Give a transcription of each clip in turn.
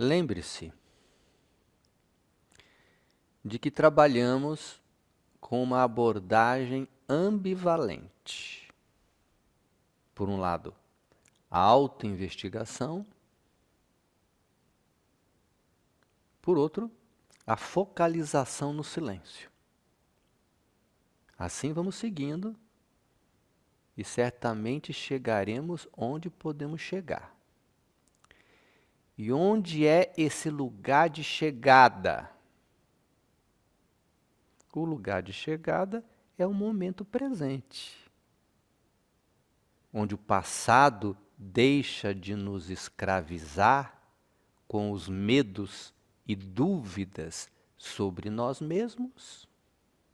Lembre-se de que trabalhamos com uma abordagem ambivalente. Por um lado, a autoinvestigação, por outro, a focalização no silêncio. Assim vamos seguindo e certamente chegaremos onde podemos chegar. E onde é esse lugar de chegada? O lugar de chegada é o momento presente, onde o passado deixa de nos escravizar com os medos e dúvidas sobre nós mesmos,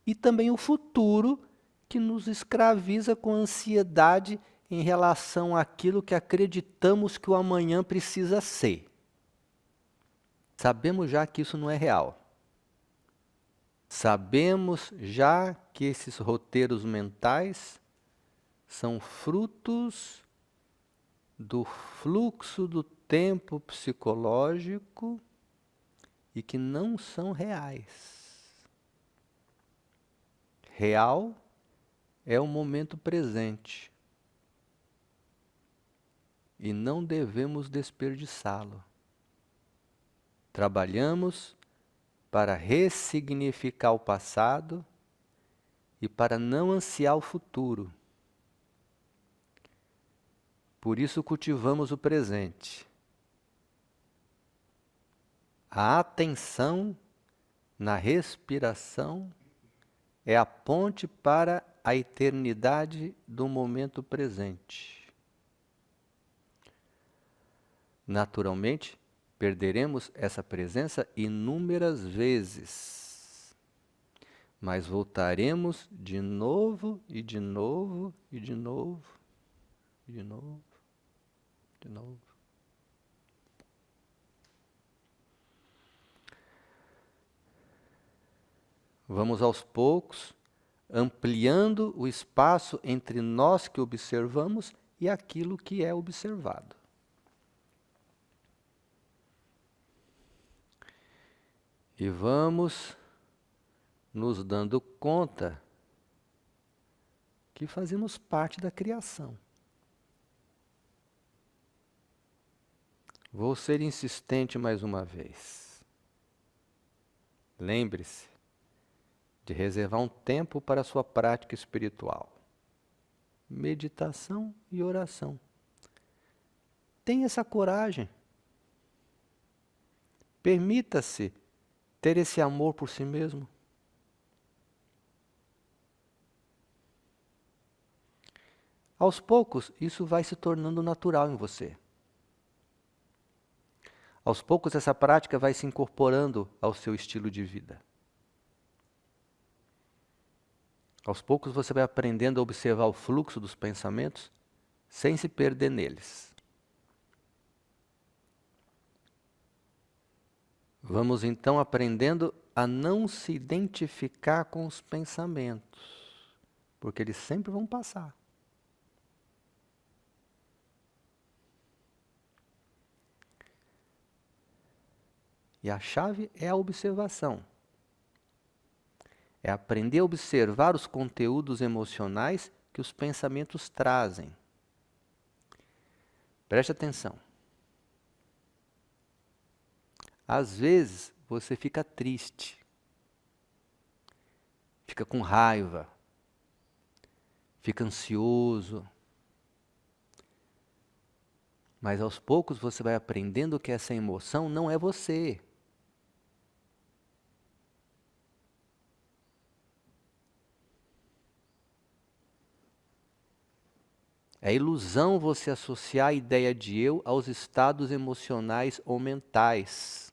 e também o futuro que nos escraviza com ansiedade em relação àquilo que acreditamos que o amanhã precisa ser. Sabemos já que isso não é real. Sabemos já que esses roteiros mentais são frutos do fluxo do tempo psicológico e que não são reais. Real é o momento presente e não devemos desperdiçá-lo. Trabalhamos para ressignificar o passado e para não ansiar o futuro. Por isso cultivamos o presente. A atenção na respiração é a ponte para a eternidade do momento presente. Naturalmente, Perderemos essa presença inúmeras vezes, mas voltaremos de novo e de novo e de novo, e de novo, de novo. Vamos aos poucos ampliando o espaço entre nós que observamos e aquilo que é observado. E vamos nos dando conta que fazemos parte da criação. Vou ser insistente mais uma vez. Lembre-se de reservar um tempo para a sua prática espiritual. Meditação e oração. Tenha essa coragem. Permita-se ter esse amor por si mesmo. Aos poucos, isso vai se tornando natural em você. Aos poucos, essa prática vai se incorporando ao seu estilo de vida. Aos poucos, você vai aprendendo a observar o fluxo dos pensamentos sem se perder neles. Vamos então aprendendo a não se identificar com os pensamentos, porque eles sempre vão passar. E a chave é a observação. É aprender a observar os conteúdos emocionais que os pensamentos trazem. Preste atenção. Às vezes você fica triste, fica com raiva, fica ansioso. Mas aos poucos você vai aprendendo que essa emoção não é você. É ilusão você associar a ideia de eu aos estados emocionais ou mentais.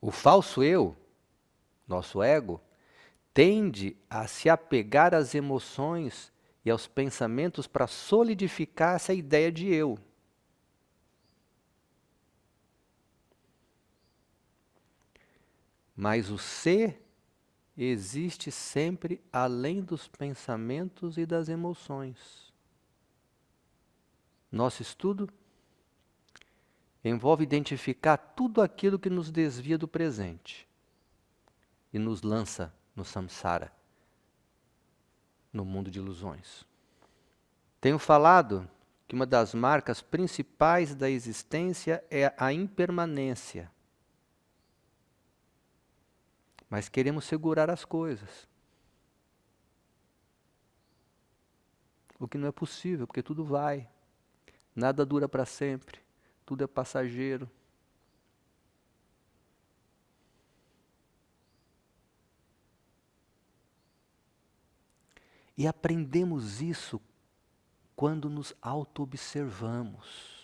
O falso eu, nosso ego, tende a se apegar às emoções e aos pensamentos para solidificar essa ideia de eu. Mas o ser existe sempre além dos pensamentos e das emoções. Nosso estudo envolve identificar tudo aquilo que nos desvia do presente e nos lança no samsara, no mundo de ilusões. Tenho falado que uma das marcas principais da existência é a impermanência. Mas queremos segurar as coisas. O que não é possível, porque tudo vai. Nada dura para sempre tudo é passageiro. E aprendemos isso quando nos auto-observamos.